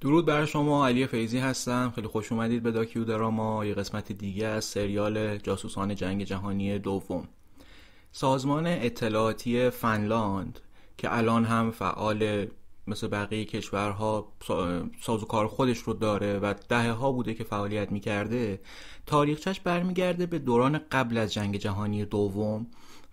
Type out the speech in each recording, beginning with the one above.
درود بر شما علی فیزی هستم خیلی خوش اومدید به داکیو دراما یه قسمت دیگه از سریال جاسوسان جنگ جهانی دوم سازمان اطلاعاتی فنلاند که الان هم فعال مثل بقیه کشورها سازوکار خودش رو داره و دهه ها بوده که فعالیت میکرده تاریخچش برمیگرده به دوران قبل از جنگ جهانی دوم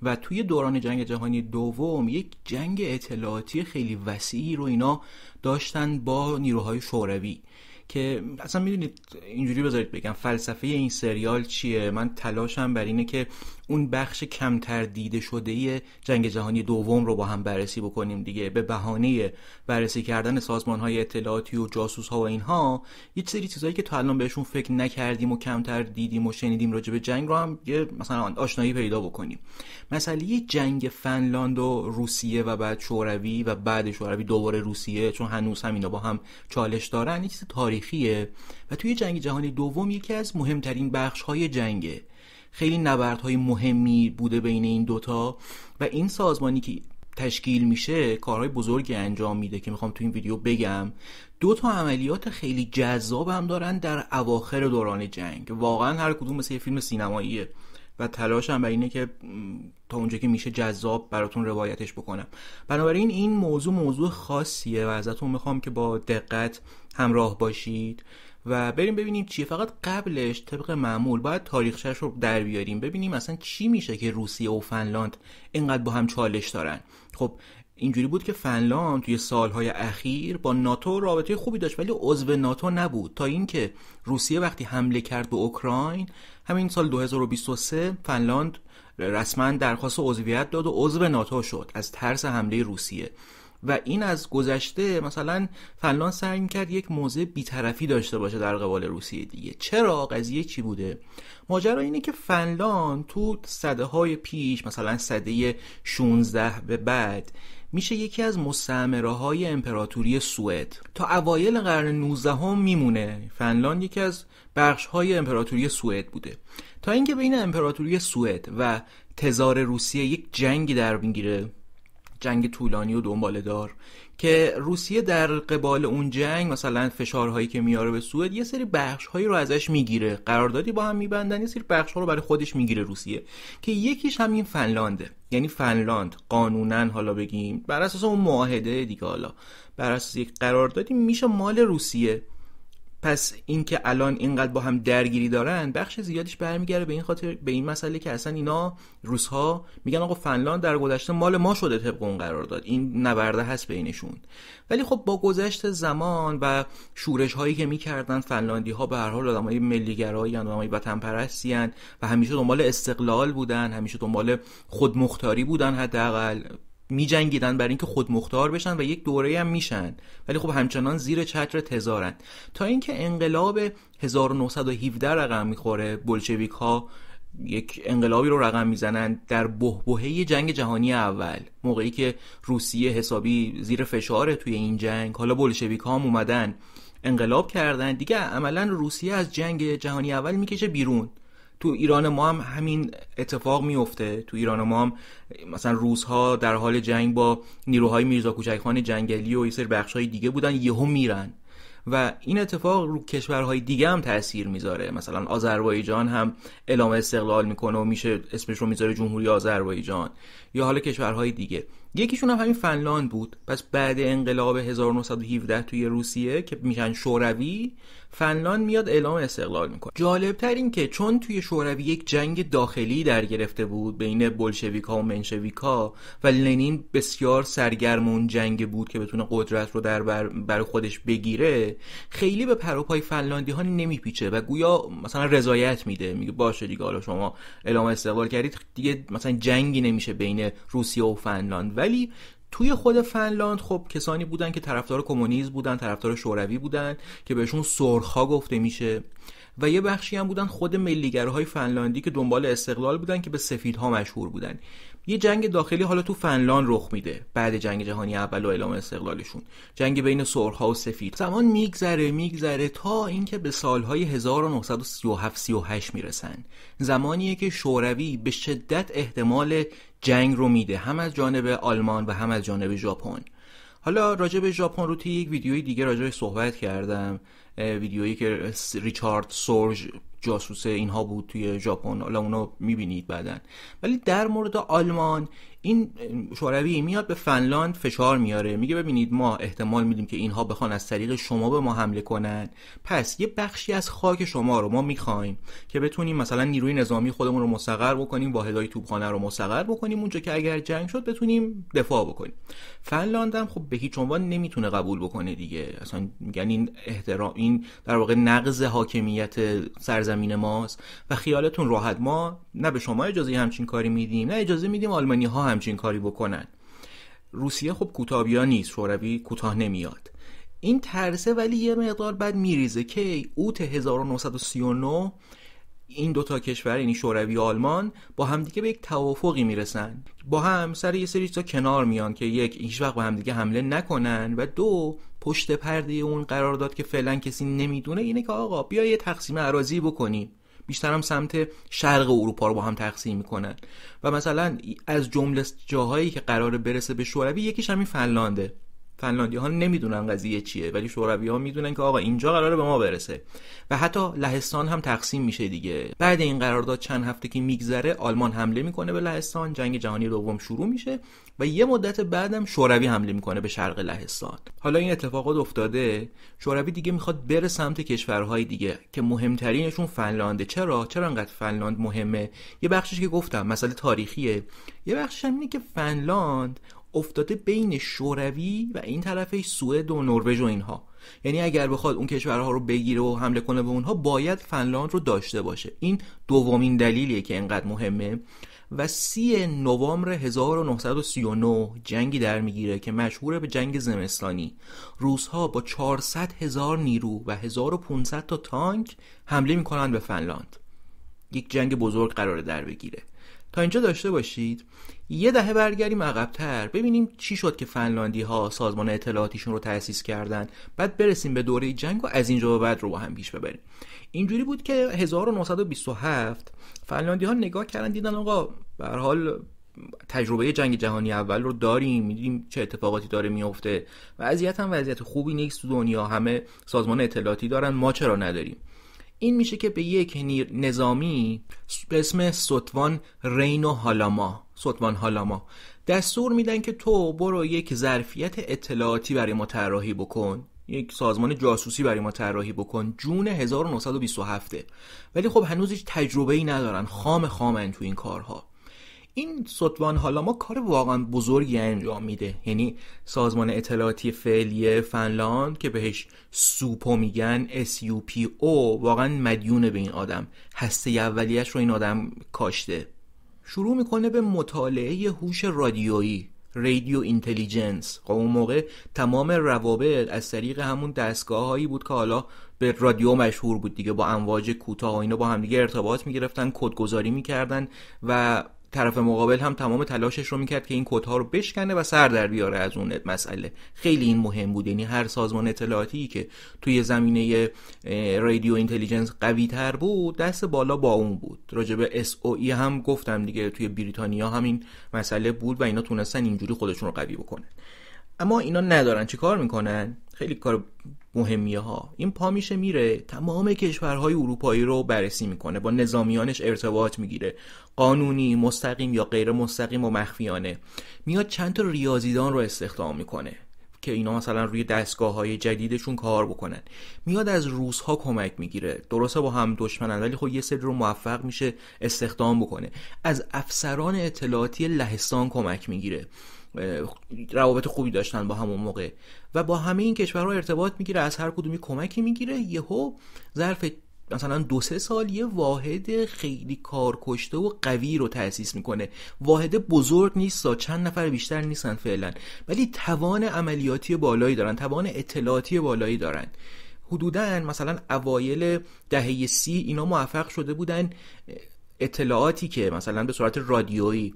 و توی دوران جنگ جهانی دوم یک جنگ اطلاعاتی خیلی وسیعی رو اینا داشتن با نیروهای شوروی که اصلا میدونید اینجوری بذارید بگم فلسفه این سریال چیه من تلاشم بر اینه که اون بخش کمتر دیده شده جنگ جهانی دوم رو با هم بررسی بکنیم دیگه به بهانه بررسی کردن سازمان های اطلاعاتی و جاسوس ها و اینها یه سری چیزایی که تا الان بهشون فکر نکردیم و کمتر دیدیم و شنیدیم راجع به جنگ رو هم یه مثلا آشنایی پیدا بکنیم مسئله جنگ فنلاند و روسیه و بعد شوروی و بعد شوروی دوباره روسیه چون هنوز هم با هم چالش دارن یه چیز تاریخیه و توی جنگ جهانی دوم یکی از مهمترین بخش های جنگه خیلی نبردهای مهمی بوده بین این دوتا و این سازمانی که تشکیل میشه کارهای بزرگی انجام میده که میخوام تو این ویدیو بگم دو تا عملیات خیلی جذاب هم دارن در اواخر دوران جنگ واقعا هر کدوم مثل یه فیلم سینماییه و تلاشم بر اینه که تا اونجا که میشه جذاب براتون روایتش بکنم بنابراین این موضوع موضوع خاصیه و ازتون میخوام که با دقت همراه باشید و بریم ببینیم چیه فقط قبلش طبق معمول باید تاریخشش رو در بیاریم ببینیم اصلا چی میشه که روسیه و فنلاند اینقدر با هم چالش دارن خب اینجوری بود که فنلاند توی سالهای اخیر با ناتو رابطه خوبی داشت ولی عضو ناتو نبود تا اینکه روسیه وقتی حمله کرد به اوکراین همین سال 2023 فنلاند رسما درخواست عضویت داد و عضو ناتو شد از ترس حمله روسیه و این از گذشته مثلا فنلاند سعی کرد یک موضع بیطرفی داشته باشه در قبال روسیه دیگه چرا قضیه چی بوده ماجرا اینه که فنلاند تو صده های پیش مثلا صده 16 به بعد میشه یکی از مستعمره های امپراتوری سوئد تا اوایل قرن 19 هم میمونه فنلاند یکی از بخش های امپراتوری سوئد بوده تا اینکه بین امپراتوری سوئد و تزار روسیه یک جنگی در میگیره جنگ طولانی و دنباله دار که روسیه در قبال اون جنگ مثلا فشارهایی که میاره به سوئد یه سری بخشهایی رو ازش میگیره قراردادی با هم میبندن یه سری بخش رو برای خودش میگیره روسیه که یکیش همین فنلانده یعنی فنلاند قانونا حالا بگیم بر اساس اون معاهده دیگه حالا بر اساس یک قراردادی میشه مال روسیه پس اینکه الان اینقدر با هم درگیری دارن بخش زیادیش برمیگرده به این خاطر به این مسئله که اصلا اینا روزها میگن آقا فنلاند در گذشته مال ما شده طبق اون قرار داد این نبرده هست بینشون ولی خب با گذشت زمان و شورش هایی که میکردن فنلاندی ها به هر حال آدمای گرایی ان آدمای وطن پرستی و همیشه دنبال استقلال بودن همیشه دنبال خودمختاری بودن حداقل میجنگیدن برای اینکه خود مختار بشن و یک دوره هم میشن ولی خب همچنان زیر چتر تزارن تا اینکه انقلاب 1917 رقم میخوره بولشویک ها یک انقلابی رو رقم میزنن در بهبهه جنگ جهانی اول موقعی که روسیه حسابی زیر فشاره توی این جنگ حالا بلشویک ها هم اومدن انقلاب کردن دیگه عملا روسیه از جنگ جهانی اول میکشه بیرون تو ایران ما هم همین اتفاق میفته تو ایران ما هم مثلا روزها در حال جنگ با نیروهای میرزا کوچکخان جنگلی و یه بخش های دیگه بودن یهو میرن و این اتفاق رو کشورهای دیگه هم تاثیر میذاره مثلا آذربایجان هم اعلام استقلال میکنه و میشه اسمش رو میذاره جمهوری آذربایجان یا حالا کشورهای دیگه یکیشون هم همین فنلاند بود پس بعد انقلاب 1917 توی روسیه که میشن شوروی فنلاند میاد اعلام استقلال میکنه جالب این که چون توی شوروی یک جنگ داخلی در گرفته بود بین بلشویک ها و منشویک ها و لنین بسیار سرگرم اون جنگ بود که بتونه قدرت رو در بر, بر خودش بگیره خیلی به پروپای فنلاندی ها نمیپیچه و گویا مثلا رضایت میده میگه باشه دیگه حالا شما اعلام استقلال کردید دیگه مثلا جنگی نمیشه بین روسیه و فنلاند ولی توی خود فنلاند خب کسانی بودن که طرفدار کمونیسم بودن طرفدار شوروی بودن که بهشون سرخا گفته میشه و یه بخشی هم بودن خود ملیگرهای فنلاندی که دنبال استقلال بودن که به سفیدها مشهور بودن یه جنگ داخلی حالا تو فنلاند رخ میده بعد جنگ جهانی اول و اعلام استقلالشون جنگ بین ها و سفید زمان میگذره میگذره تا اینکه به سالهای 1937 38 میرسن زمانیه که شوروی به شدت احتمال جنگ رو میده هم از جانب آلمان و هم از جانب ژاپن حالا راجع به ژاپن رو توی یک ویدیوی دیگه راجع صحبت کردم ویدیویی که ریچارد سورج جاسوس اینها بود توی ژاپن حالا اونو میبینید بعدن ولی در مورد آلمان این شوروی میاد به فنلاند فشار میاره میگه ببینید ما احتمال میدیم که اینها بخوان از طریق شما به ما حمله کنن پس یه بخشی از خاک شما رو ما میخوایم که بتونیم مثلا نیروی نظامی خودمون رو مستقر بکنیم واحدهای توپخانه رو مستقر بکنیم اونجا که اگر جنگ شد بتونیم دفاع بکنیم فنلاند هم خب به هیچ عنوان نمیتونه قبول بکنه دیگه اصلا میگن یعنی این احترام این در واقع نقض حاکمیت سرزمین ماست و خیالتون راحت ما نه به شما اجازه همچین کاری میدیم نه اجازه میدیم آلمانی ها همچین کاری بکنن روسیه خب کوتابیا نیست شوروی کوتاه نمیاد این ترسه ولی یه مقدار بعد میریزه که اوت 1939 این دوتا کشور یعنی شوروی آلمان با همدیگه به یک توافقی میرسن با هم سر یه سری تا کنار میان که یک هیچ وقت همدیگه حمله نکنن و دو پشت پرده اون قرار داد که فعلا کسی نمیدونه اینه که آقا بیا یه تقسیم عراضی بکنیم بیشتر هم سمت شرق اروپا رو با هم تقسیم میکنن و مثلا از جمله جاهایی که قرار برسه به شوروی یکیش همین فنلانده فنلاندی ها نمیدونن قضیه چیه ولی شوروی ها میدونن که آقا اینجا قراره به ما برسه و حتی لهستان هم تقسیم میشه دیگه بعد این قرارداد چند هفته که میگذره آلمان حمله میکنه به لهستان جنگ جهانی دوم شروع میشه و یه مدت بعدم شوروی حمله میکنه به شرق لهستان حالا این اتفاقات افتاده شوروی دیگه میخواد بره سمت کشورهای دیگه که مهمترینشون فنلانده چرا چرا انقدر فنلاند مهمه یه بخشش که گفتم مسئله تاریخیه یه بخشش هم که فنلاند افتاده بین شوروی و این طرفش سوئد و نروژ و اینها یعنی اگر بخواد اون کشورها رو بگیره و حمله کنه به اونها باید فنلاند رو داشته باشه این دومین دلیلیه که انقدر مهمه و سی نوامبر 1939 جنگی در میگیره که مشهور به جنگ زمستانی روزها با 400 هزار نیرو و 1500 تا تانک حمله میکنند به فنلاند یک جنگ بزرگ قراره در بگیره تا اینجا داشته باشید یه دهه برگردیم عقبتر ببینیم چی شد که فنلاندی ها سازمان اطلاعاتیشون رو تأسیس کردن بعد برسیم به دوره جنگ و از اینجا به بعد رو با هم پیش ببریم اینجوری بود که 1927 فنلاندی ها نگاه کردن دیدن آقا به حال تجربه جنگ جهانی اول رو داریم میدیم چه اتفاقاتی داره میفته وضعیت هم وضعیت خوبی نیست تو دنیا همه سازمان اطلاعاتی دارن ما چرا نداریم این میشه که به یک نظامی به اسم ستوان رینو هالاما ستوان هالاما دستور میدن که تو برو یک ظرفیت اطلاعاتی برای ما طراحی بکن یک سازمان جاسوسی برای ما طراحی بکن جون 1927 ولی خب هنوز هیچ تجربه ای ندارن خام خامن تو این کارها این ستوان حالا ما کار واقعا بزرگی انجام میده یعنی سازمان اطلاعاتی فعلی فنلاند که بهش سوپو میگن او واقعا مدیون به این آدم هسته اولیش رو این آدم کاشته شروع میکنه به مطالعه هوش رادیویی رادیو اینتلیجنس خب اون موقع تمام روابط از طریق همون دستگاه هایی بود که حالا به رادیو مشهور بود دیگه با امواج کوتاه و اینا با همدیگه ارتباط میگرفتن کدگذاری میکردن و طرف مقابل هم تمام تلاشش رو میکرد که این کدها رو بشکنه و سر در بیاره از اون مسئله خیلی این مهم بود یعنی هر سازمان اطلاعاتی که توی زمینه رادیو اینتلیجنس قوی تر بود دست بالا با اون بود راجع به SOE هم گفتم دیگه توی بریتانیا همین مسئله بود و اینا تونستن اینجوری خودشون رو قوی بکنن اما اینا ندارن چیکار میکنن خیلی کار مهمیه ها این پا میشه میره تمام کشورهای اروپایی رو بررسی میکنه با نظامیانش ارتباط میگیره قانونی مستقیم یا غیر مستقیم و مخفیانه میاد چند تا ریاضیدان رو استخدام میکنه که اینا مثلا روی دستگاه های جدیدشون کار بکنن میاد از روس ها کمک میگیره درسته با هم دشمنن ولی خب یه سری رو موفق میشه استخدام بکنه از افسران اطلاعاتی لهستان کمک میگیره روابط خوبی داشتن با همون موقع و با همه این کشورها ارتباط میگیره از هر کدومی کمکی میگیره یهو ظرف مثلا دو سه سال یه واحد خیلی کارکشته و قوی رو تأسیس میکنه واحد بزرگ نیست و چند نفر بیشتر نیستن فعلا ولی توان عملیاتی بالایی دارن توان اطلاعاتی بالایی دارن حدودا مثلا اوایل دهه سی اینا موفق شده بودن اطلاعاتی که مثلا به صورت رادیویی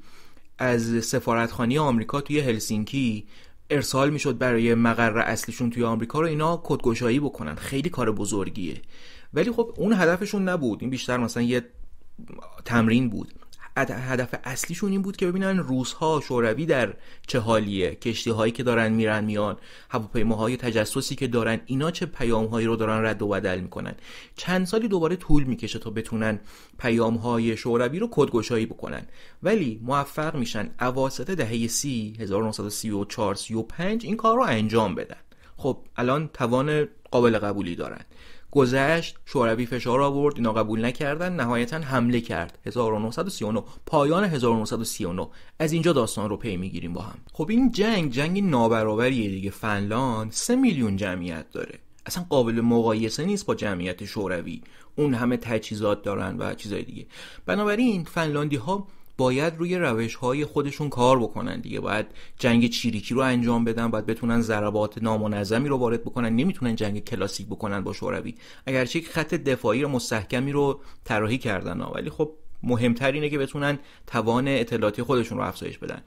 از سفارتخانه آمریکا توی هلسینکی ارسال میشد برای مقر اصلیشون توی آمریکا رو اینا کدگشایی بکنن خیلی کار بزرگیه ولی خب اون هدفشون نبود این بیشتر مثلا یه تمرین بود هدف اصلیشون این بود که ببینن روزها شوروی در چه حالیه کشتی هایی که دارن میرن میان هواپیماهای تجسسی که دارن اینا چه پیام هایی رو دارن رد و بدل میکنن چند سالی دوباره طول میکشه تا بتونن پیام های شوروی رو کدگشایی بکنن ولی موفق میشن اواسط دهه 30 1934 35 این کار رو انجام بدن خب الان توان قابل قبولی دارن گذشت شوروی فشار آورد اینا قبول نکردن نهایتا حمله کرد 1939 پایان 1939 از اینجا داستان رو پی میگیریم با هم خب این جنگ جنگ نابرابریه دیگه فنلاند 3 میلیون جمعیت داره اصلا قابل مقایسه نیست با جمعیت شوروی اون همه تجهیزات دارن و چیزای دیگه بنابراین فنلاندی ها باید روی روش های خودشون کار بکنن دیگه باید جنگ چیریکی رو انجام بدن باید بتونن ضربات نامنظمی رو وارد بکنن نمیتونن جنگ کلاسیک بکنن با شوروی اگرچه یک خط دفاعی رو مستحکمی رو طراحی کردن ولی خب مهمتر اینه که بتونن توان اطلاعاتی خودشون رو افزایش بدن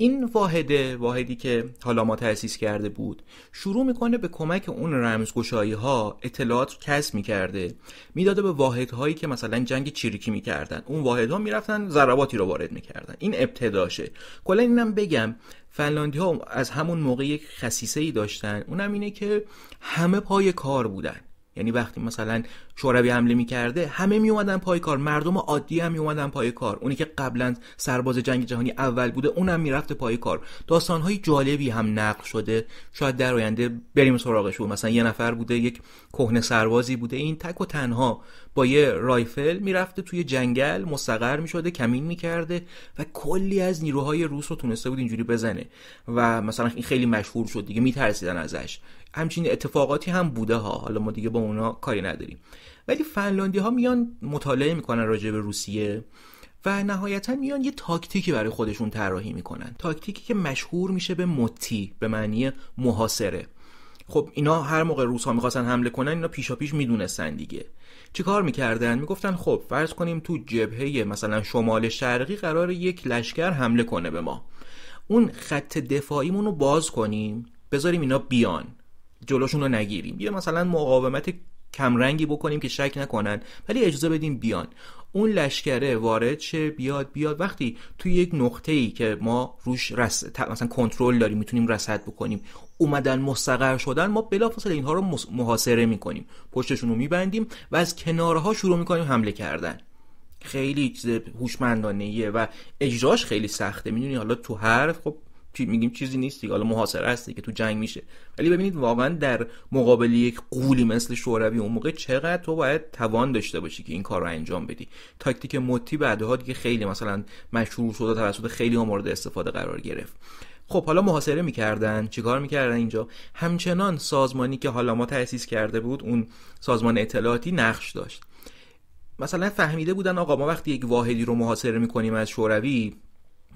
این واحده واحدی که حالا ما تأسیس کرده بود شروع میکنه به کمک اون رمزگشایی ها اطلاعات رو کسب میکرده میداده به واحد هایی که مثلا جنگ چریکی میکردن اون واحد ها میرفتن ضرباتی رو وارد میکردن این ابتداشه کلا اینم بگم فنلاندی ها از همون موقع یک خصیصه ای داشتن اونم اینه که همه پای کار بودن یعنی وقتی مثلا شوروی حمله میکرده همه می اومدن پای کار مردم عادی هم اومدن پای کار اونی که قبلا سرباز جنگ جهانی اول بوده اونم میرفته پای کار های جالبی هم نقل شده شاید در آینده بریم سراغشون مثلا یه نفر بوده یک کهنه سربازی بوده این تک و تنها با یه رایفل میرفته توی جنگل مستقر شده کمین میکرده و کلی از نیروهای روس رو تونسته بود اینجوری بزنه و مثلا این خیلی مشهور شد دیگه میترسیدن ازش همچین اتفاقاتی هم بوده ها حالا ما دیگه با اونا کاری نداریم ولی فنلاندی ها میان مطالعه میکنن راجع به روسیه و نهایتا میان یه تاکتیکی برای خودشون طراحی میکنن تاکتیکی که مشهور میشه به متی به معنی محاصره خب اینا هر موقع روس ها میخواستن حمله کنن اینا پیشا پیش میدونستن دیگه چی کار میکردن میگفتن خب فرض کنیم تو جبهه مثلا شمال شرقی قرار یک لشکر حمله کنه به ما اون خط دفاعیمون رو باز کنیم بذاریم اینا بیان جلوشون رو نگیریم یه مثلا مقاومت کمرنگی بکنیم که شک نکنن ولی اجازه بدیم بیان اون لشکره وارد شه بیاد بیاد وقتی توی یک نقطه ای که ما روش رس... مثلا کنترل داریم میتونیم رصد بکنیم اومدن مستقر شدن ما بلافاصله اینها رو محاصره میکنیم پشتشون رو میبندیم و از کنارها شروع میکنیم حمله کردن خیلی چیز هوشمندانه و اجراش خیلی سخته میدونی حالا تو حرف خب میگیم چیزی نیستی حالا محاصره هستی که تو جنگ میشه ولی ببینید واقعا در مقابل یک قولی مثل شوروی اون موقع چقدر تو باید توان داشته باشی که این کار رو انجام بدی تاکتیک متی بعدها دیگه خیلی مثلا مشهور شد و توسط خیلی ها استفاده قرار گرفت خب حالا محاصره میکردن چیکار میکردن اینجا همچنان سازمانی که حالا ما تأسیس کرده بود اون سازمان اطلاعاتی نقش داشت مثلا فهمیده بودن آقا ما وقتی یک واحدی رو محاصره میکنیم از شوروی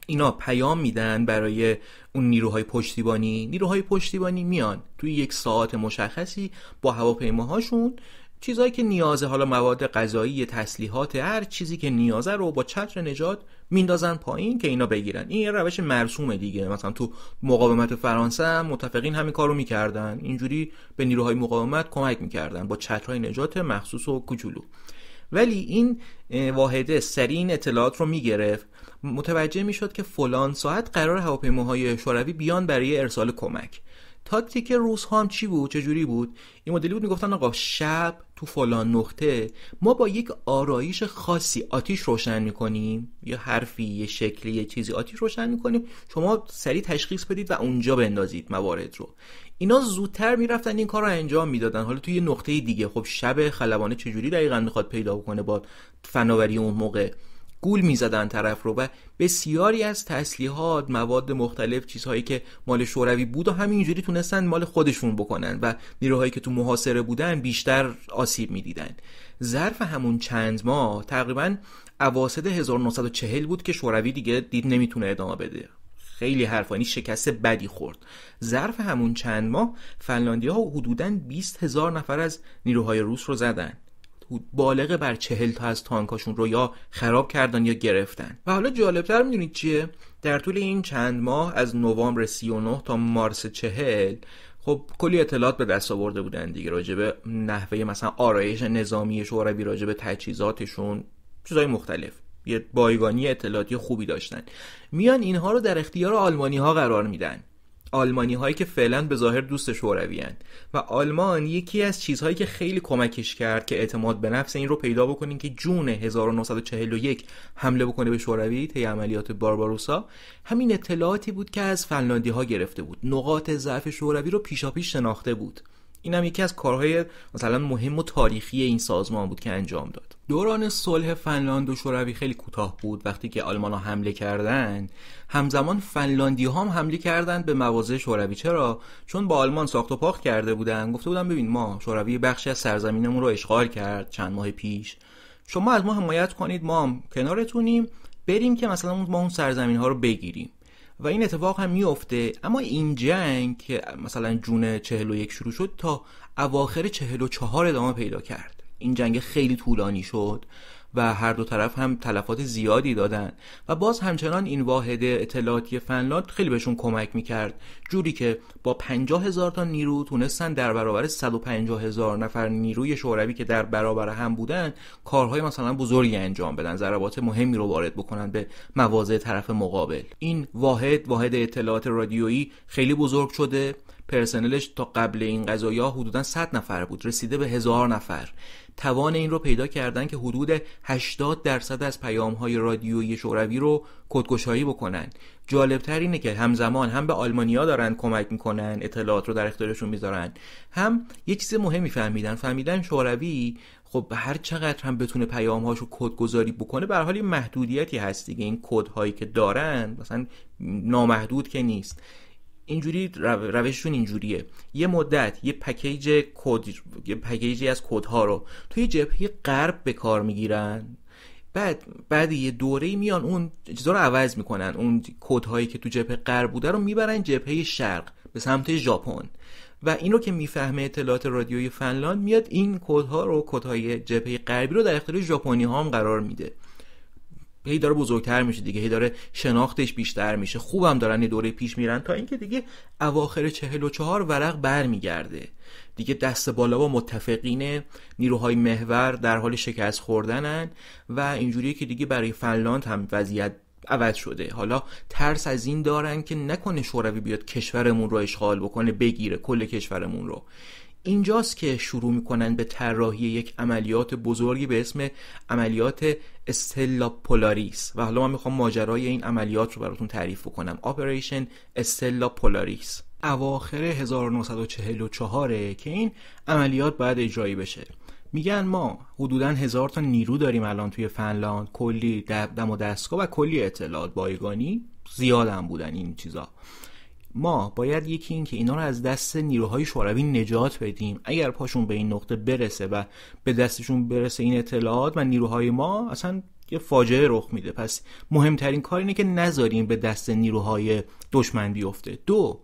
اینا پیام میدن برای اون نیروهای پشتیبانی نیروهای پشتیبانی میان توی یک ساعت مشخصی با هواپیماهاشون چیزهایی که نیازه حالا مواد غذایی تسلیحات هر چیزی که نیازه رو با چتر نجات میندازن پایین که اینا بگیرن این یه روش مرسومه دیگه مثلا تو مقاومت فرانسه هم متفقین همین کارو میکردن اینجوری به نیروهای مقاومت کمک میکردن با چترهای نجات مخصوص و کوچولو ولی این واحده سرین اطلاعات رو میگرفت متوجه میشد که فلان ساعت قرار هواپیماهای شوروی بیان برای ارسال کمک تاکتیک روس هم چی بود چه جوری بود این مدلی بود میگفتن آقا شب تو فلان نقطه ما با یک آرایش خاصی آتیش روشن میکنیم یا حرفی یه شکلی یه چیزی آتیش روشن میکنیم شما سریع تشخیص بدید و اونجا بندازید موارد رو اینا زودتر میرفتن این کار رو انجام میدادن حالا توی یه نقطه دیگه خب شب خلبانه جوری دقیقاً میخواد پیدا بکنه با فناوری اون موقع گول میزدن طرف رو و بسیاری از تسلیحات مواد مختلف چیزهایی که مال شوروی بود و همینجوری تونستن مال خودشون بکنن و نیروهایی که تو محاصره بودن بیشتر آسیب میدیدن ظرف همون چند ماه تقریبا اواسط 1940 بود که شوروی دیگه دید نمیتونه ادامه بده خیلی حرفانی شکست بدی خورد ظرف همون چند ماه فنلاندی ها حدوداً 20 هزار نفر از نیروهای روس رو زدن بود بالغ بر چهل تا از تانکاشون رو یا خراب کردن یا گرفتن و حالا جالبتر میدونید چیه در طول این چند ماه از نوامبر 39 تا مارس چهل خب کلی اطلاعات به دست آورده بودن دیگه راجبه نحوه مثلا آرایش نظامی شوروی راجبه تجهیزاتشون چیزای مختلف یه بایگانی اطلاعاتی خوبی داشتن میان اینها رو در اختیار آلمانی ها قرار میدن آلمانی هایی که فعلا به ظاهر دوست شوروی و آلمان یکی از چیزهایی که خیلی کمکش کرد که اعتماد به نفس این رو پیدا بکنین که جون 1941 حمله بکنه به شوروی طی عملیات بارباروسا همین اطلاعاتی بود که از فنلاندی ها گرفته بود نقاط ضعف شوروی رو پیشاپیش شناخته بود این هم یکی از کارهای مثلا مهم و تاریخی این سازمان بود که انجام داد دوران صلح فنلاند و شوروی خیلی کوتاه بود وقتی که آلمان ها حمله کردند همزمان فنلاندی ها هم حمله کردند به مواضع شوروی چرا چون با آلمان ساخت و پاخت کرده بودند. گفته بودن ببین ما شوروی بخشی از سرزمینمون رو اشغال کرد چند ماه پیش شما از ما حمایت کنید ما هم کنارتونیم بریم که مثلا ما اون سرزمین ها رو بگیریم و این اتفاق هم میفته اما این جنگ که مثلا جون 41 شروع شد تا اواخر 44 ادامه پیدا کرد این جنگ خیلی طولانی شد و هر دو طرف هم تلفات زیادی دادن و باز همچنان این واحد اطلاعاتی فنلاند خیلی بهشون کمک میکرد جوری که با 50 هزار تا نیرو تونستن در برابر 150 هزار نفر نیروی شوروی که در برابر هم بودن کارهای مثلا بزرگی انجام بدن ضربات مهمی رو وارد بکنن به مواضع طرف مقابل این واحد واحد اطلاعات رادیویی خیلی بزرگ شده پرسنلش تا قبل این ها حدودا 100 نفر بود رسیده به هزار نفر توان این رو پیدا کردن که حدود 80 درصد از پیام های رادیویی شوروی رو کدگشایی بکنن جالبتر اینه که همزمان هم به آلمانیا دارن کمک میکنن اطلاعات رو در اختیارشون میذارن هم یه چیز مهمی فهمیدن فهمیدن شوروی خب هر چقدر هم بتونه پیامهاش رو کدگذاری بکنه به حال محدودیتی هست دیگه این کد که دارن مثلا نامحدود که نیست اینجوری روششون اینجوریه یه مدت یه پکیج کد یه پکیجی از کدها رو توی جبهه غرب به کار میگیرن بعد بعد یه دوره میان اون چیزا رو عوض میکنن اون کدهایی که تو جبهه غرب بوده رو میبرن جبهه شرق به سمت ژاپن و این رو که میفهمه اطلاعات رادیوی فنلاند میاد این کدها رو کدهای جبهه غربی رو در اختیار ژاپنی ها هم قرار میده هی داره بزرگتر میشه دیگه هی داره شناختش بیشتر میشه خوبم دارن یه دوره پیش میرن تا اینکه دیگه اواخر چهل و چهار ورق برمیگرده دیگه دست بالا با متفقین نیروهای محور در حال شکست خوردنن و اینجوریه که دیگه برای فنلاند هم وضعیت عوض شده حالا ترس از این دارن که نکنه شوروی بیاد کشورمون رو اشغال بکنه بگیره کل کشورمون رو اینجاست که شروع میکنن به طراحی یک عملیات بزرگی به اسم عملیات استلا پولاریس و حالا من میخوام ماجرای این عملیات رو براتون تعریف بکنم آپریشن استلا پولاریس اواخر 1944 که این عملیات باید اجرایی بشه میگن ما حدودا هزار تا نیرو داریم الان توی فنلاند کلی دم و دستگاه و کلی اطلاعات بایگانی زیادم بودن این چیزا ما باید یکی این که اینا رو از دست نیروهای شوروی نجات بدیم اگر پاشون به این نقطه برسه و به دستشون برسه این اطلاعات و نیروهای ما اصلا یه فاجعه رخ میده پس مهمترین کار اینه که نذاریم به دست نیروهای دشمن بیفته دو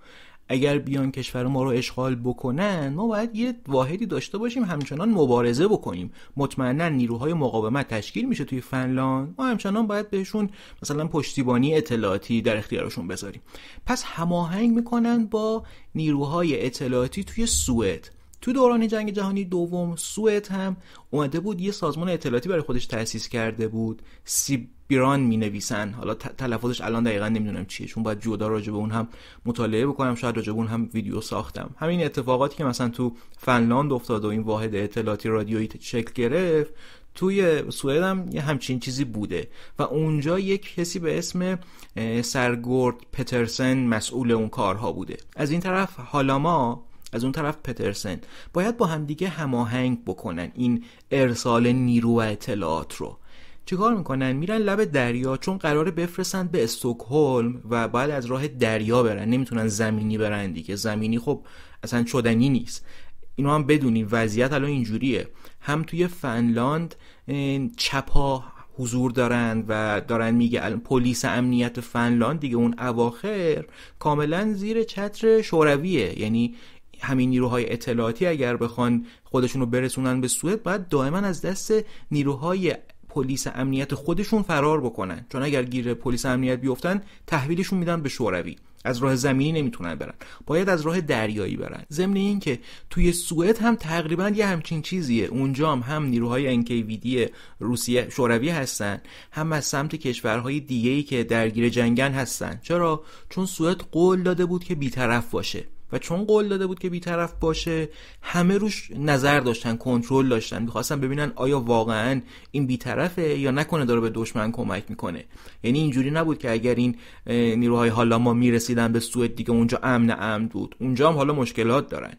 اگر بیان کشور ما رو اشغال بکنن ما باید یه واحدی داشته باشیم همچنان مبارزه بکنیم مطمئنا نیروهای مقاومت تشکیل میشه توی فنلاند ما همچنان باید بهشون مثلا پشتیبانی اطلاعاتی در اختیارشون بذاریم پس هماهنگ میکنن با نیروهای اطلاعاتی توی سوئد تو دوران جنگ جهانی دوم سوئد هم اومده بود یه سازمان اطلاعاتی برای خودش تأسیس کرده بود سیبیران می نویسن حالا تلفظش الان دقیقا نمیدونم چیه چون باید جدا راجع به اون هم مطالعه بکنم شاید راجع به اون هم ویدیو ساختم همین اتفاقاتی که مثلا تو فنلاند افتاد و این واحد اطلاعاتی رادیویی شکل گرفت توی سوئد هم یه همچین چیزی بوده و اونجا یک کسی به اسم سرگورد پترسن مسئول اون کارها بوده از این طرف هالاما از اون طرف پترسن باید با همدیگه هماهنگ بکنن این ارسال نیرو و اطلاعات رو چیکار میکنن میرن لب دریا چون قراره بفرستن به استکهلم و باید از راه دریا برن نمیتونن زمینی برن دیگه زمینی خب اصلا شدنی نیست اینو هم بدونیم وضعیت الان اینجوریه هم توی فنلاند چپا حضور دارن و دارن میگه پلیس امنیت فنلاند دیگه اون اواخر کاملا زیر چتر شورویه یعنی همین نیروهای اطلاعاتی اگر بخوان خودشون رو برسونن به سوئد باید دائما از دست نیروهای پلیس امنیت خودشون فرار بکنن چون اگر گیر پلیس امنیت بیفتن تحویلشون میدن به شوروی از راه زمینی نمیتونن برن باید از راه دریایی برن ضمن اینکه توی سوئد هم تقریبا یه همچین چیزیه اونجا هم, هم نیروهای انکیویدی روسیه شوروی هستن هم از سمت کشورهای دیگه‌ای که درگیر جنگن هستن چرا چون سوئد قول داده بود که بیطرف باشه و چون قول داده بود که بیطرف باشه همه روش نظر داشتن کنترل داشتن میخواستن ببینن آیا واقعا این بیطرفه یا نکنه داره به دشمن کمک میکنه یعنی اینجوری نبود که اگر این نیروهای حالا ما میرسیدن به سوئد دیگه اونجا امن امن بود اونجا هم حالا مشکلات دارن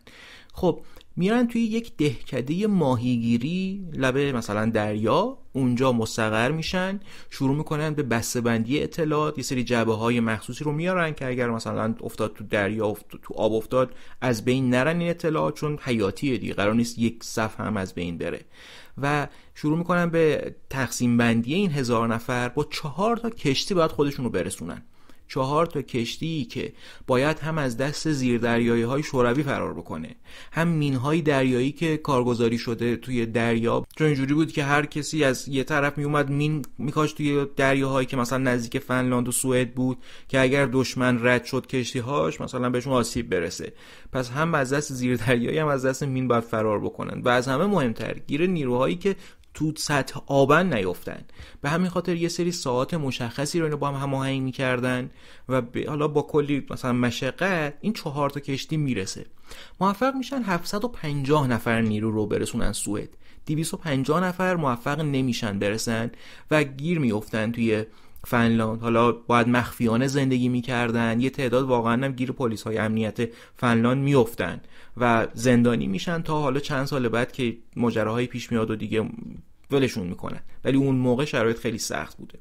خب میرن توی یک دهکده ماهیگیری لبه مثلا دریا اونجا مستقر میشن شروع میکنن به بندی اطلاعات یه سری جبه های مخصوصی رو میارن که اگر مثلا افتاد تو دریا افتاد تو آب افتاد از بین نرن این اطلاعات چون حیاتیه دیگه قرار نیست یک صف هم از بین بره و شروع میکنن به تقسیم بندی این هزار نفر با چهار تا کشتی باید خودشون رو برسونن چهار تا کشتی که باید هم از دست دریایی های شوروی فرار بکنه هم های دریایی که کارگزاری شده توی دریا چون اینجوری بود که هر کسی از یه طرف میومد مین میکاش توی دریاهایی که مثلا نزدیک فنلاند و سوئد بود که اگر دشمن رد شد کشتی هاش مثلا بهشون آسیب برسه پس هم از دست زیردریایی هم از دست مین باید فرار بکنن و از همه مهمتر گیر نیروهایی که تو سطح آبن نیفتن به همین خاطر یه سری ساعات مشخصی رو اینو با هم هماهنگ میکردن و حالا با کلی مثلا مشقت این چهار تا کشتی میرسه موفق میشن 750 نفر نیرو رو برسونن سوئد 250 نفر موفق نمیشن برسن و گیر میافتن توی فنلاند حالا باید مخفیانه زندگی میکردن یه تعداد واقعا هم گیر پلیس های امنیت فنلاند میافتند. و زندانی میشن تا حالا چند سال بعد که ماجراهای پیش میاد و دیگه ولشون میکنن ولی اون موقع شرایط خیلی سخت بوده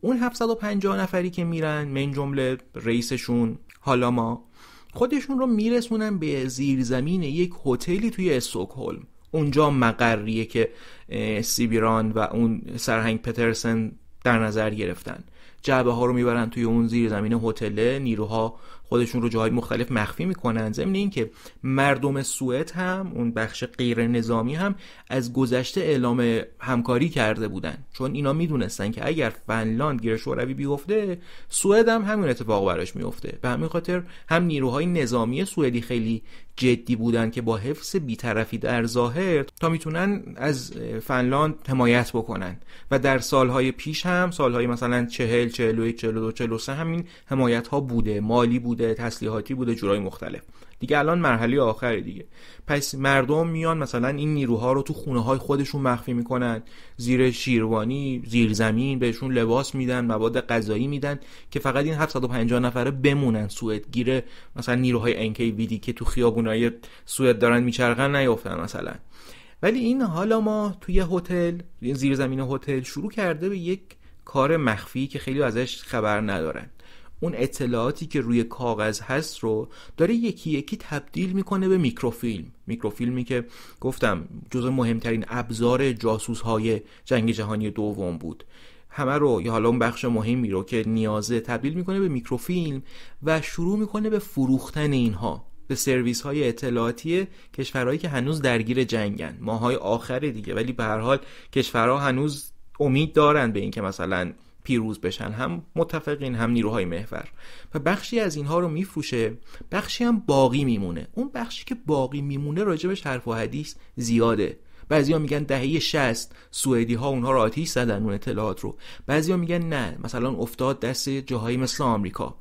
اون 750 نفری که میرن من جمله رئیسشون حالا ما خودشون رو میرسونن به زیرزمین یک هتلی توی استکهلم اونجا مقریه که سیبیران و اون سرهنگ پترسن در نظر گرفتن جعبه ها رو میبرن توی اون زیرزمین زمین هتل نیروها خودشون رو جاهای مختلف مخفی میکنن ضمن اینکه مردم سوئد هم اون بخش غیر نظامی هم از گذشته اعلام همکاری کرده بودن چون اینا میدونستن که اگر فنلاند گیر شوروی بیفته سوئد هم همین اتفاق براش میفته به همین خاطر هم نیروهای نظامی سوئدی خیلی جدی بودن که با حفظ بیطرفی در ظاهر تا میتونن از فنلاند حمایت بکنن و در سالهای پیش هم سالهای مثلا 40 41 42 43 همین حمایت ها بوده مالی بوده تسلیحاتی بوده جورای مختلف دیگه الان مرحله آخره دیگه پس مردم میان مثلا این نیروها رو تو خونه های خودشون مخفی میکنن زیر شیروانی زیر زمین بهشون لباس میدن مواد غذایی میدن که فقط این 750 نفره بمونن سوئد گیره مثلا نیروهای ویدی که تو خیابونای سوئد دارن میچرخن نیافتن مثلا ولی این حالا ما توی هتل زیر زمین هتل شروع کرده به یک کار مخفی که خیلی ازش خبر ندارن اون اطلاعاتی که روی کاغذ هست رو داره یکی یکی تبدیل میکنه به میکروفیلم میکروفیلمی که گفتم جزو مهمترین ابزار جاسوس های جنگ جهانی دوم بود همه رو یا حالا اون بخش مهمی رو که نیازه تبدیل میکنه به میکروفیلم و شروع میکنه به فروختن اینها به سرویس های اطلاعاتی کشورهایی که هنوز درگیر جنگن ماهای آخر دیگه ولی به هر حال کشورها هنوز امید دارن به اینکه مثلا پیروز بشن هم متفقین هم نیروهای محور و بخشی از اینها رو میفروشه بخشی هم باقی میمونه اون بخشی که باقی میمونه راجبش حرف و حدیث زیاده بعضیا میگن دهه 60 سوئدی ها اونها رو آتیش زدن اون اطلاعات رو بعضیا میگن نه مثلا افتاد دست جاهایی مثل آمریکا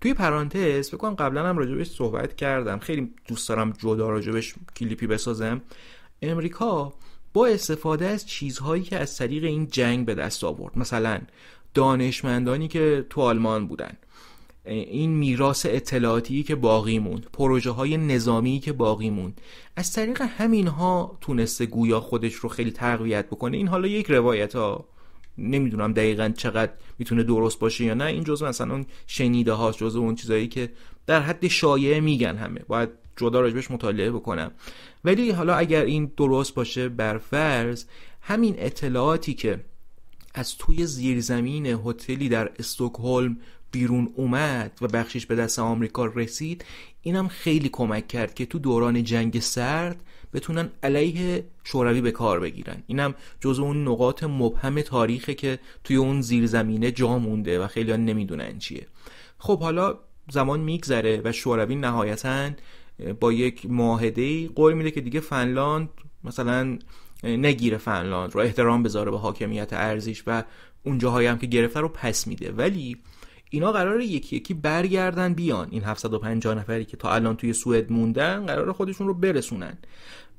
توی پرانتز کنم قبلا هم راجبش صحبت کردم خیلی دوست دارم جدا راجبش کلیپی بسازم امریکا با استفاده از چیزهایی که از طریق این جنگ به دست آورد مثلا دانشمندانی که تو آلمان بودن این میراث اطلاعاتی که باقی موند پروژه های نظامی که باقی موند از طریق همین ها تونسته گویا خودش رو خیلی تقویت بکنه این حالا یک روایت ها نمیدونم دقیقا چقدر میتونه درست باشه یا نه این جزء مثلا اون شنیده ها جزء اون چیزایی که در حد شایعه میگن همه باید جدا راجبش مطالعه بکنم ولی حالا اگر این درست باشه بر فرض همین اطلاعاتی که از توی زیرزمین هتلی در استکهلم بیرون اومد و بخشش به دست آمریکا رسید اینم خیلی کمک کرد که تو دوران جنگ سرد بتونن علیه شوروی به کار بگیرن اینم جز اون نقاط مبهم تاریخه که توی اون زیرزمینه جا مونده و خیلی نمیدونن چیه خب حالا زمان میگذره و شوروی نهایتا با یک معاهده قول میده که دیگه فنلاند مثلا نگیره فنلاند رو احترام بذاره به حاکمیت ارزش و اون جاهایی هم که گرفته رو پس میده ولی اینا قرار یکی یکی برگردن بیان این 750 نفری که تا الان توی سوئد موندن قرار خودشون رو برسونن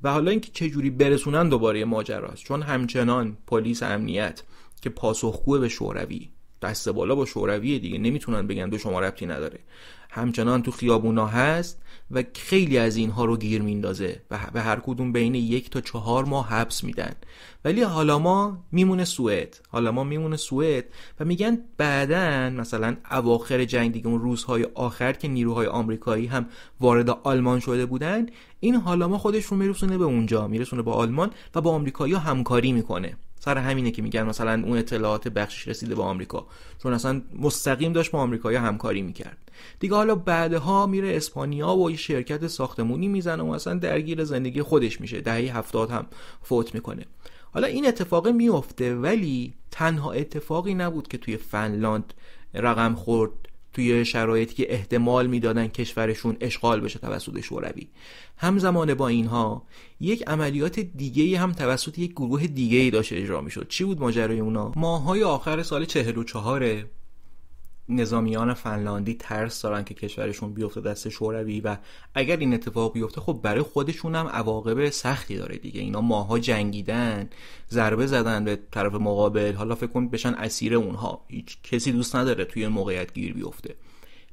و حالا اینکه چه جوری برسونن دوباره ماجراست چون همچنان پلیس امنیت که پاسخگو به شوروی دست بالا با شوروی دیگه نمیتونن بگن به شما ربطی نداره همچنان تو خیابونا هست و خیلی از اینها رو گیر میندازه و به هر کدوم بین یک تا چهار ماه حبس میدن ولی حالا ما میمونه سوئد حالا ما میمونه سوئد و میگن بعدا مثلا اواخر جنگ دیگه اون روزهای آخر که نیروهای آمریکایی هم وارد آلمان شده بودن این حالا ما خودش رو میرسونه به اونجا میرسونه به آلمان و با آمریکایی همکاری میکنه سر همینه که میگن مثلا اون اطلاعات بخشش رسیده به آمریکا چون اصلا مستقیم داشت با آمریکایی همکاری میکرد دیگه حالا بعدها میره اسپانیا و یه شرکت ساختمونی میزنه و اصلا درگیر زندگی خودش میشه دهه هفتاد هم فوت میکنه حالا این اتفاق میفته ولی تنها اتفاقی نبود که توی فنلاند رقم خورد توی شرایطی که احتمال میدادن کشورشون اشغال بشه توسط شوروی همزمان با اینها یک عملیات دیگه هم توسط یک گروه دیگه ای داشت اجرا میشد چی بود ماجرای اونا ماهای آخر سال 44 نظامیان فنلاندی ترس دارن که کشورشون بیفته دست شوروی و اگر این اتفاق بیفته خب برای خودشون هم عواقب سختی داره دیگه اینا ماها جنگیدن ضربه زدن به طرف مقابل حالا فکر کن بشن اسیر اونها هیچ کسی دوست نداره توی موقعیت گیر بیفته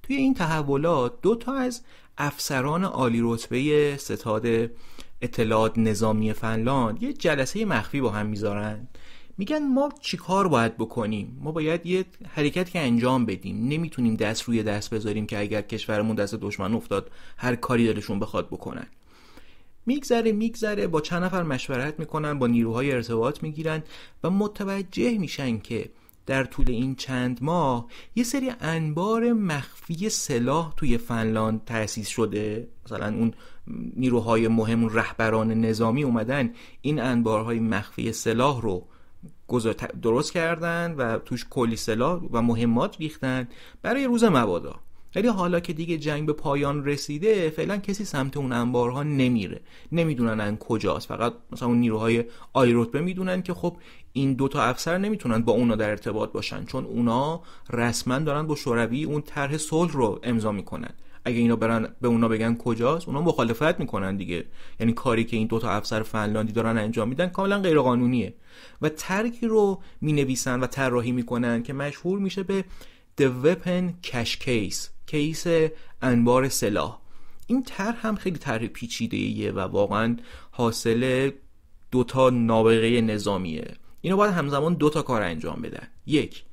توی این تحولات دو تا از افسران عالی رتبه ستاد اطلاعات نظامی فنلاند یه جلسه مخفی با هم میذارن میگن ما چیکار باید بکنیم ما باید یه حرکت که انجام بدیم نمیتونیم دست روی دست بذاریم که اگر کشورمون دست دشمن افتاد هر کاری دلشون بخواد بکنن میگذره میگذره با چند نفر مشورت میکنن با نیروهای ارتباط میگیرن و متوجه میشن که در طول این چند ماه یه سری انبار مخفی سلاح توی فنلاند تأسیس شده مثلا اون نیروهای مهم رهبران نظامی اومدن این انبارهای مخفی سلاح رو درست کردن و توش کلی سلاح و مهمات ریختن برای روز مبادا ولی حالا که دیگه جنگ به پایان رسیده فعلا کسی سمت اون انبارها نمیره نمیدونن ان کجاست فقط مثلا اون نیروهای آی رتبه میدونن که خب این دوتا افسر نمیتونن با اونا در ارتباط باشن چون اونا رسما دارن با شوروی اون طرح صلح رو امضا میکنن اگه اینا برن به اونا بگن کجاست اونا مخالفت میکنن دیگه یعنی کاری که این دوتا افسر فنلاندی دارن انجام میدن کاملا غیرقانونیه و ترکی رو مینویسن و طراحی میکنن که مشهور میشه به The Weapon Cash Case کیس انبار سلاح این طرح هم خیلی طرح پیچیده ایه و واقعا حاصل دوتا نابغه نظامیه اینا باید همزمان دوتا کار انجام بدن یک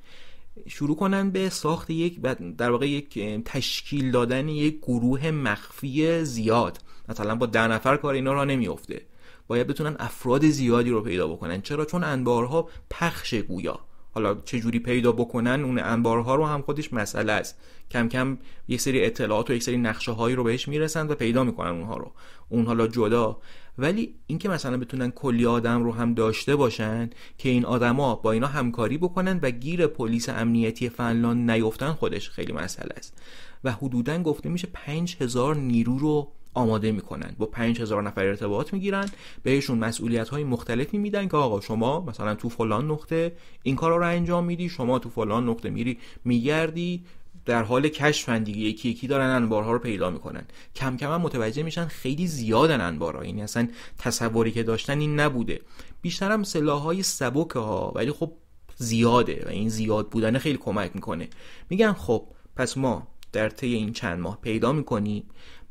شروع کنن به ساخت یک در واقع یک تشکیل دادن یک گروه مخفی زیاد مثلا با ده نفر کار اینا را نمیافته باید بتونن افراد زیادی رو پیدا بکنن چرا چون انبارها پخش گویا حالا چه جوری پیدا بکنن اون انبارها رو هم خودش مسئله است کم کم یک سری اطلاعات و یک سری نقشه هایی رو بهش میرسن و پیدا میکنن اونها رو اون حالا جدا ولی اینکه مثلا بتونن کلی آدم رو هم داشته باشن که این آدما با اینا همکاری بکنن و گیر پلیس امنیتی فنلاند نیفتن خودش خیلی مسئله است و حدودا گفته میشه 5000 نیرو رو آماده میکنن با 5000 نفر ارتباط میگیرن بهشون مسئولیت های مختلفی میدن که آقا شما مثلا تو فلان نقطه این کار رو انجام میدی شما تو فلان نقطه میری میگردی در حال کشفن دیگه یکی یکی دارن انبارها رو پیدا میکنن کم کم هم متوجه میشن خیلی زیادن انبارها یعنی اصلا تصوری که داشتن این نبوده بیشتر هم سلاحهای سبک ها ولی خب زیاده و این زیاد بودن خیلی کمک میکنه میگن خب پس ما در طی این چند ماه پیدا میکنیم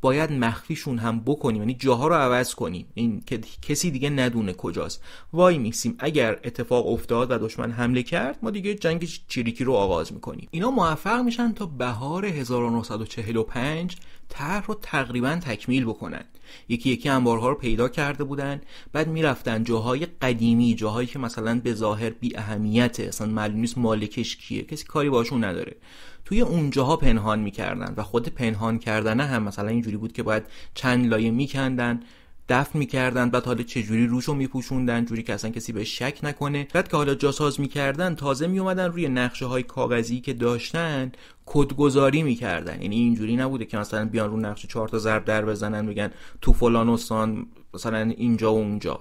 باید مخفیشون هم بکنیم یعنی جاها رو عوض کنیم این که کسی دیگه ندونه کجاست وای میسیم اگر اتفاق افتاد و دشمن حمله کرد ما دیگه جنگ چریکی رو آغاز میکنیم اینا موفق میشن تا بهار 1945 طرح رو تقریبا تکمیل بکنن یکی یکی انبارها رو پیدا کرده بودن بعد میرفتن جاهای قدیمی جاهایی که مثلا به ظاهر بی اهمیته اصلا معلوم نیست مالکش کیه کسی کاری باشون نداره توی اونجاها پنهان میکردن و خود پنهان کردن هم مثلا اینجوری بود که باید چند لایه میکندن دفن میکردن بعد حالا چجوری روشو میپوشوندن جوری که اصلا کسی به شک نکنه بعد که حالا جاساز میکردن تازه میومدن روی نقشه های کاغذی که داشتن کدگذاری میکردن یعنی اینجوری نبوده که مثلا بیان رو نقشه چهار تا ضرب در بزنن میگن تو فلان استان مثلا اینجا و اونجا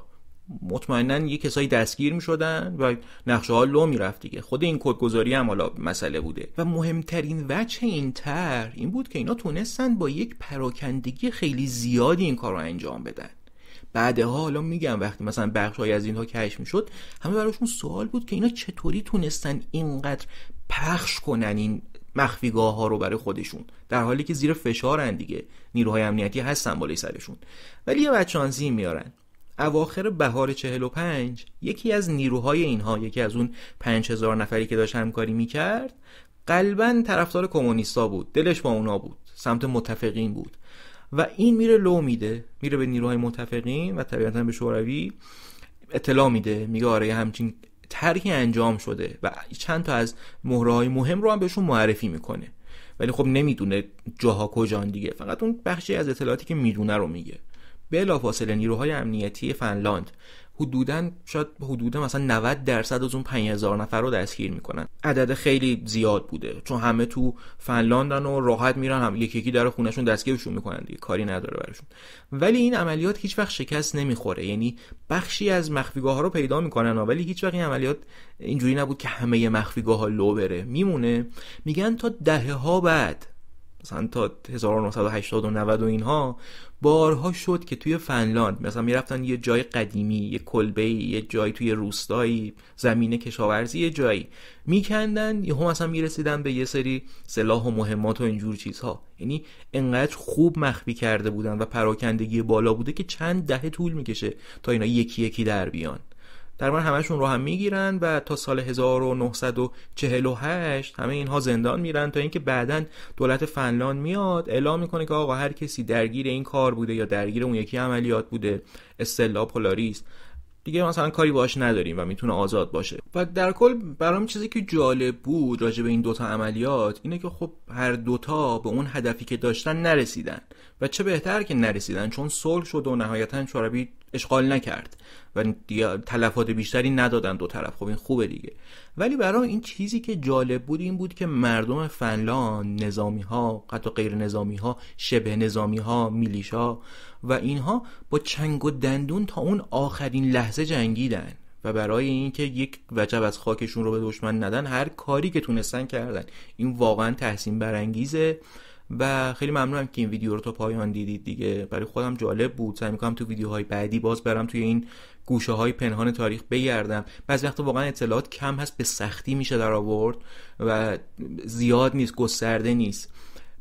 مطمئنا یه کسایی دستگیر میشدن و نقشه ها لو میرفت دیگه خود این کدگذاری هم حالا مسئله بوده و مهمترین وجه این تر این بود که اینا تونستن با یک پراکندگی خیلی زیادی این کار رو انجام بدن بعدها حالا میگم وقتی مثلا بخشهایی از اینها کشف میشد همه براشون سوال بود که اینا چطوری تونستن اینقدر پخش کنن این مخفیگاه ها رو برای خودشون در حالی که زیر فشارن دیگه نیروهای امنیتی هستن بالای سرشون ولی یه بچانسی میارن اواخر بهار 45 یکی از نیروهای اینها یکی از اون 5000 نفری که داشت همکاری میکرد قلبا طرفدار کمونیستا بود دلش با اونا بود سمت متفقین بود و این میره لو میده میره به نیروهای متفقین و طبیعتا به شوروی اطلاع میده میگه آره همچین ترکی انجام شده و چند تا از مهره های مهم رو هم بهشون معرفی میکنه ولی خب نمیدونه جاها کجان دیگه فقط اون بخشی از اطلاعاتی که میدونه رو میگه بلافاصله نیروهای امنیتی فنلاند حدودا شاید حدود مثلا 90 درصد از اون 5000 نفر رو دستگیر میکنن عدد خیلی زیاد بوده چون همه تو فنلاندن و راحت میرن هم یکی یکی در خونشون دستگیرشون میکنن دیگه کاری نداره براشون ولی این عملیات هیچ وقت شکست نمیخوره یعنی بخشی از مخفیگاه ها رو پیدا میکنن ولی هیچ وقت این عملیات اینجوری نبود که همه مخفیگاه ها لو بره میمونه میگن تا دهه ها بعد مثلا تا 1980 و 90 و اینها بارها شد که توی فنلاند مثلا میرفتن یه جای قدیمی یه کلبه یه جای توی روستایی زمین کشاورزی یه جایی میکندن یهو مثلا میرسیدن به یه سری سلاح و مهمات و اینجور چیزها یعنی انقدر خوب مخفی کرده بودن و پراکندگی بالا بوده که چند دهه طول میکشه تا اینا یکی یکی در بیان درمان همشون رو هم میگیرن و تا سال 1948 همه اینها زندان میرن تا اینکه بعدا دولت فنلاند میاد اعلام میکنه که آقا هر کسی درگیر این کار بوده یا درگیر اون یکی عملیات بوده استلا پولاریست دیگه مثلا کاری باش نداریم و میتونه آزاد باشه و در کل برام چیزی که جالب بود راجع به این دوتا عملیات اینه که خب هر دوتا به اون هدفی که داشتن نرسیدن و چه بهتر که نرسیدن چون صلح شد و نهایتا شوروی اشغال نکرد و تلفات بیشتری ندادن دو طرف خب این خوبه دیگه ولی برای این چیزی که جالب بود این بود که مردم فنلان نظامی ها حتی غیر نظامی ها شبه نظامی ها میلیشا و اینها با چنگ و دندون تا اون آخرین لحظه جنگیدن و برای اینکه یک وجب از خاکشون رو به دشمن ندن هر کاری که تونستن کردن این واقعا تحسین برانگیزه و خیلی ممنونم که این ویدیو رو تا پایان دیدید دیگه برای خودم جالب بود سعی میکنم تو ویدیوهای بعدی باز برم توی این گوشه های پنهان تاریخ بگردم بعض وقت واقعا اطلاعات کم هست به سختی میشه در آورد و زیاد نیست گسترده نیست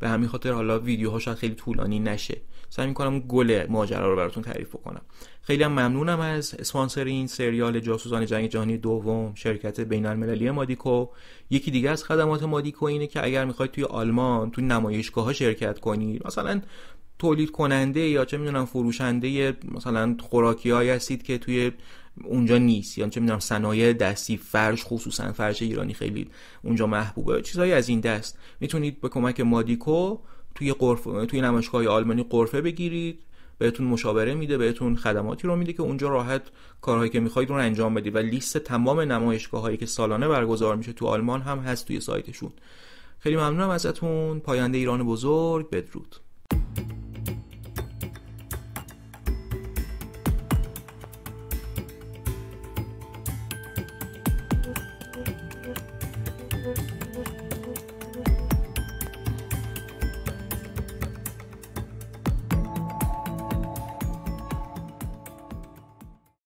به همین خاطر حالا ویدیوها شاید خیلی طولانی نشه سعی میکنم اون گل ماجرا رو براتون تعریف بکنم خیلی هم ممنونم از اسپانسر این سریال جاسوسان جنگ جهانی دوم شرکت بین المللی مادیکو یکی دیگه از خدمات مادیکو اینه که اگر میخواید توی آلمان توی نمایشگاه ها شرکت کنید مثلا تولید کننده یا چه میدونم فروشنده مثلا خوراکی های هستید که توی اونجا نیست یا چه میدونم صنایع دستی فرش خصوصا فرش ایرانی خیلی اونجا محبوبه چیزهایی از این دست میتونید به کمک مادیکو توی قرف... توی آلمانی قرفه بگیرید بهتون مشاوره میده بهتون خدماتی رو میده که اونجا راحت کارهایی که میخواید رو انجام بدید و لیست تمام نمایشگاه هایی که سالانه برگزار میشه تو آلمان هم هست توی سایتشون خیلی ممنونم ازتون پاینده ایران بزرگ بدرود